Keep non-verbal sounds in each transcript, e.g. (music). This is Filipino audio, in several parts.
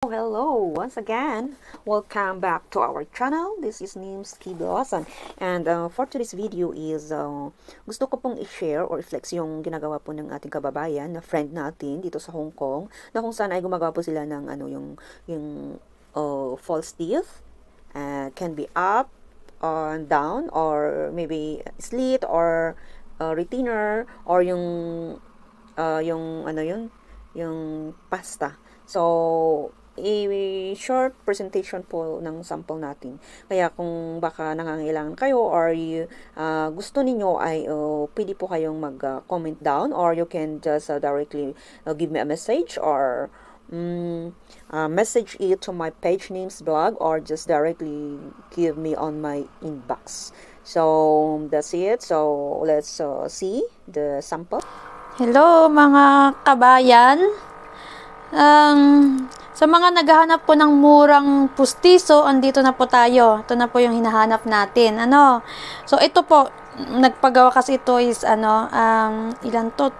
Hello once again welcome back to our channel this is Nims K. Blossom and uh, for today's video is uh, gusto ko pong i-share or i-flex yung ginagawa po ng ating kababayan na friend natin dito sa Hong Kong na kung saan ay gumagawa po sila ng ano yung yung uh, false teeth uh, can be up on uh, down or maybe slit or uh, retainer or yung uh, yung ano yun yung pasta So, i-short presentation po ng sample natin. Kaya kung baka nangangailangan kayo or you, uh, ah, gusto niyo ay uh, pwede po kayong mag-comment uh, down or you can just uh, directly uh, give me a message or um, uh, message it to my page names blog or just directly give me on my inbox. So, that's it. So, let's uh, see the sample. Hello mga kabayan! Ang um, sa mga naghahanap po ng murang pustiso, andito na po tayo. Ito na po yung hinahanap natin. Ano? So, ito po, nagpagawa kasi ito is, ano, um, ilan to?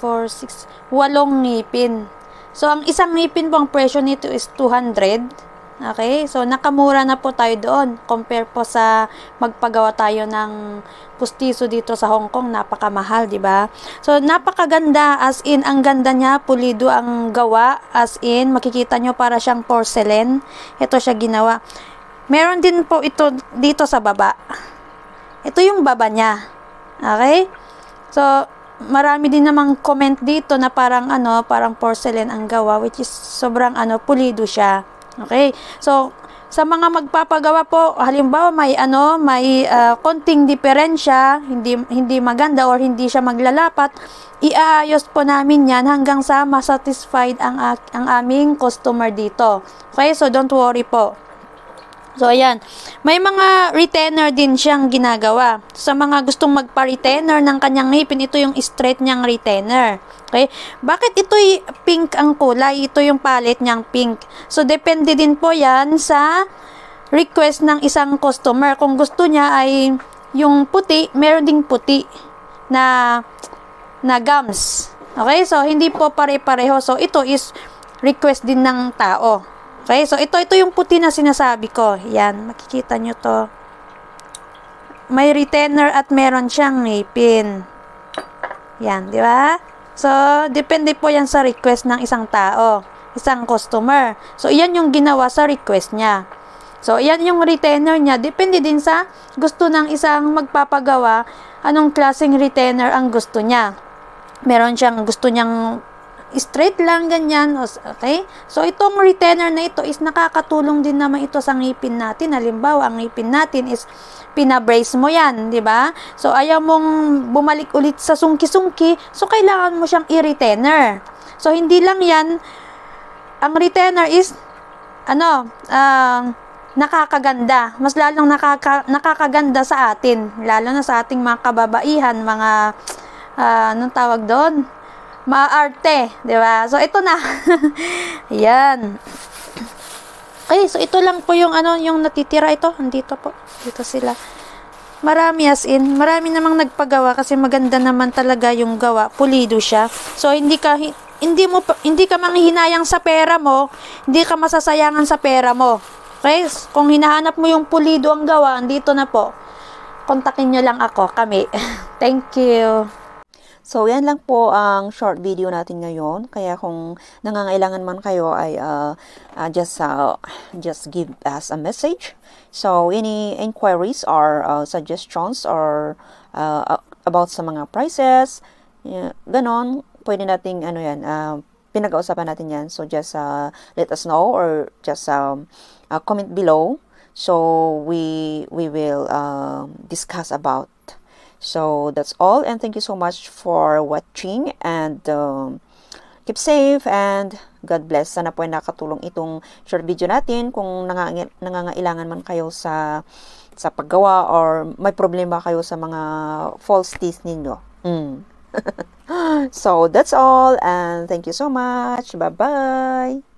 2, 4, 6, walong ngipin. So, ang isang ngipin po, ang presyo nito is 200. Okay? So, nakamura na po tayo doon. Compare po sa magpagawa tayo ng pustiso dito sa Hong Kong. Napakamahal, di ba? So, napakaganda. As in, ang ganda niya. Pulido ang gawa. As in, makikita nyo para siyang porcelain. Ito siya ginawa. Meron din po ito dito sa baba. Ito yung baba niya. Okay? So, marami din namang comment dito na parang ano, parang porcelain ang gawa which is sobrang ano, pulido siya. Okay? So, sa mga magpapagawa po, halimbawa may ano, may uh, konting diferensya, hindi hindi maganda or hindi siya maglalapat, iaayos po namin 'yan hanggang sa masatisfied ang ang aming customer dito. Okay? So don't worry po. So, ayan. May mga retainer din siyang ginagawa. Sa mga gustong magpa-retainer ng kanyang ngipin, ito yung straight niyang retainer. Okay? Bakit ito'y pink ang kulay? Ito yung palette niyang pink. So, depende din po yan sa request ng isang customer. Kung gusto niya ay yung puti, meron ding puti na na gums. Okay? So, hindi po pare-pareho. So, ito is request din ng tao. Okay, so ito, ito yung puti na sinasabi ko. Yan, makikita nyo to. May retainer at meron siyang ngipin. Yan, di ba? So, depende po yan sa request ng isang tao, isang customer. So, yan yung ginawa sa request niya. So, yan yung retainer niya. Depende din sa gusto ng isang magpapagawa, anong klaseng retainer ang gusto niya. Meron siyang gusto niyang straight lang ganyan, okay? So, itong retainer na ito is nakakatulong din naman ito sa ngipin natin. Halimbawa, ang ngipin natin is pinabrace mo yan, di ba? So, ayaw mong bumalik ulit sa sungki-sungki, so kailangan mo siyang i-retainer. So, hindi lang yan, ang retainer is, ano, uh, nakakaganda. Mas lalong nakaka, nakakaganda sa atin, lalo na sa ating mga kababaihan, mga, uh, anong tawag doon? maarte, 'di ba? So ito na. (laughs) Ayan. Okay, so ito lang po yung ano, yung natitira ito. Andito po. Dito sila. Marami as in, marami namang nagpagawa kasi maganda naman talaga yung gawa. Pulido siya. So hindi ka hindi mo hindi ka manghihinayang sa pera mo, hindi ka masasayangan sa pera mo. Okay? Kung hinahanap mo yung pulido ang gawa, dito na po. Kontakin nyo lang ako, kami. (laughs) Thank you. So, yan lang po ang short video natin ngayon. Kaya kung nangangailangan man kayo ay uh, uh, just uh, just give us a message. So, any inquiries or uh, suggestions or uh, about sa mga prices, yeah, ganon, pwede nating ano yan, uh, pinag-uusapan natin yan. So, just uh, let us know or just um, uh, comment below. So, we, we will uh, discuss about So that's all, and thank you so much for watching, and um, keep safe, and God bless. Sana po ay nakatulong itong short video natin. Kung nangangailangan man kayo sa sa paggawa or may problema kayo sa mga false teeth ninyo. Mm. (laughs) so that's all, and thank you so much. Bye-bye!